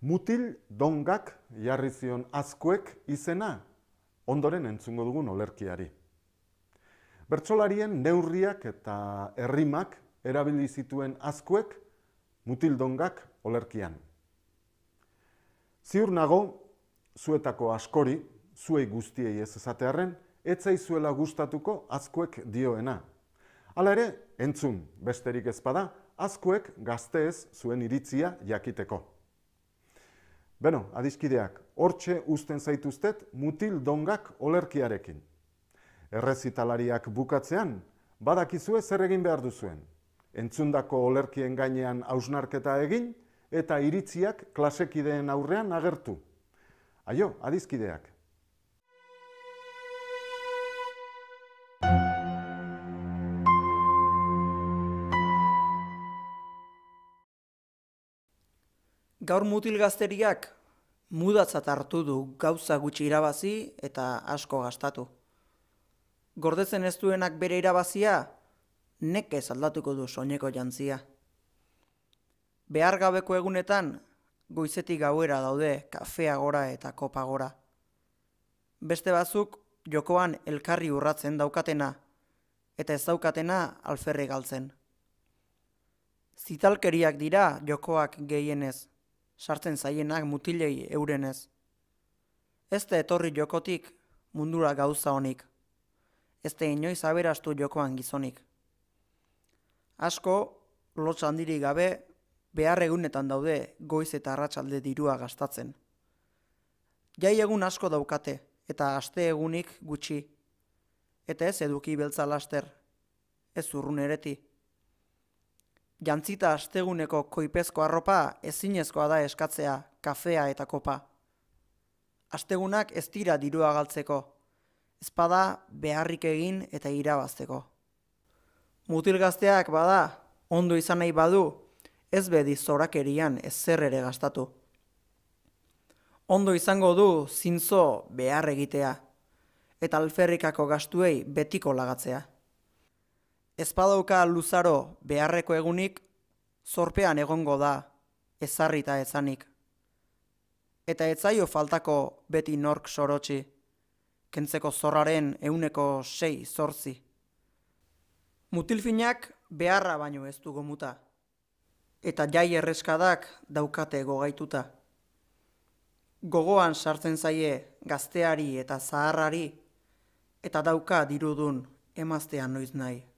Mutil dongak jarri zion azkuek izena, ondoren entzungo dugun olerkiari. Bertsolarien neurriak eta errimak erabili zituen azkuek mutil olerkian. Ziur nago, zuetako askori, zuei guztiei ez esatearren, etzai zuela gustatuko azkuek dioena. Hala ere, entzun, besterik ezpada, azkuek gazteez zuen iritzia jakiteko. Beno, adiskideak, hortxe uzten zaituztet mutil dongak olerkiarekin. Errezitalariak bukatzean, badakizue zer egin behar duzuen. Entzundako olerkien gainean hausnarketa egin eta iritziak klasekideen aurrean agertu. Aio, adizkideak, gaur mutil gazteriak mudatzat hartu du gauza gutxi irabazi eta asko gastatu. Gordetzen ez duenak bere irabazia, neke aldatuko du soineko jantzia. Behar gabeko egunetan, goizetik gauera daude kafea gora eta kopa gora. Beste bazuk, jokoan elkarri urratzen daukatena, eta ez daukatena alferre galtzen. Zitalkeriak dira jokoak gehienez, sartzen zaienak mutilei eurenez. Ez da etorri jokotik mundura gauza honik. Ez da inoiz aberastu jokoan gizonik. Asko, plotz handiri gabe, behar egunetan daude goiz eta arratsalde dirua gastatzen. Jai egun asko daukate eta aste egunik gutxi. Eta ez eduki beltza laster, ez urrun eretik jantzita asteguneko koipezko arropa ezinezkoa da eskatzea, kafea eta kopa. Astegunak ez dira dirua galtzeko, ezpada beharrik egin eta irabazteko. Mutilgazteak bada, ondo izan nahi badu, ez bedi zorakerian ez ere gastatu. Ondo izango du zintzo behar egitea, eta alferrikako gastuei betiko lagatzea espadauka luzaro beharreko egunik, zorpean egongo da, ezarrita ezanik. Eta etzaio faltako beti nork sorotxi, kentzeko zorraren euneko sei zortzi. Mutilfinak beharra baino ez du gomuta, eta jai erreskadak daukate gogaituta. Gogoan sartzen zaie gazteari eta zaharrari, eta dauka dirudun emaztean noiz nahi.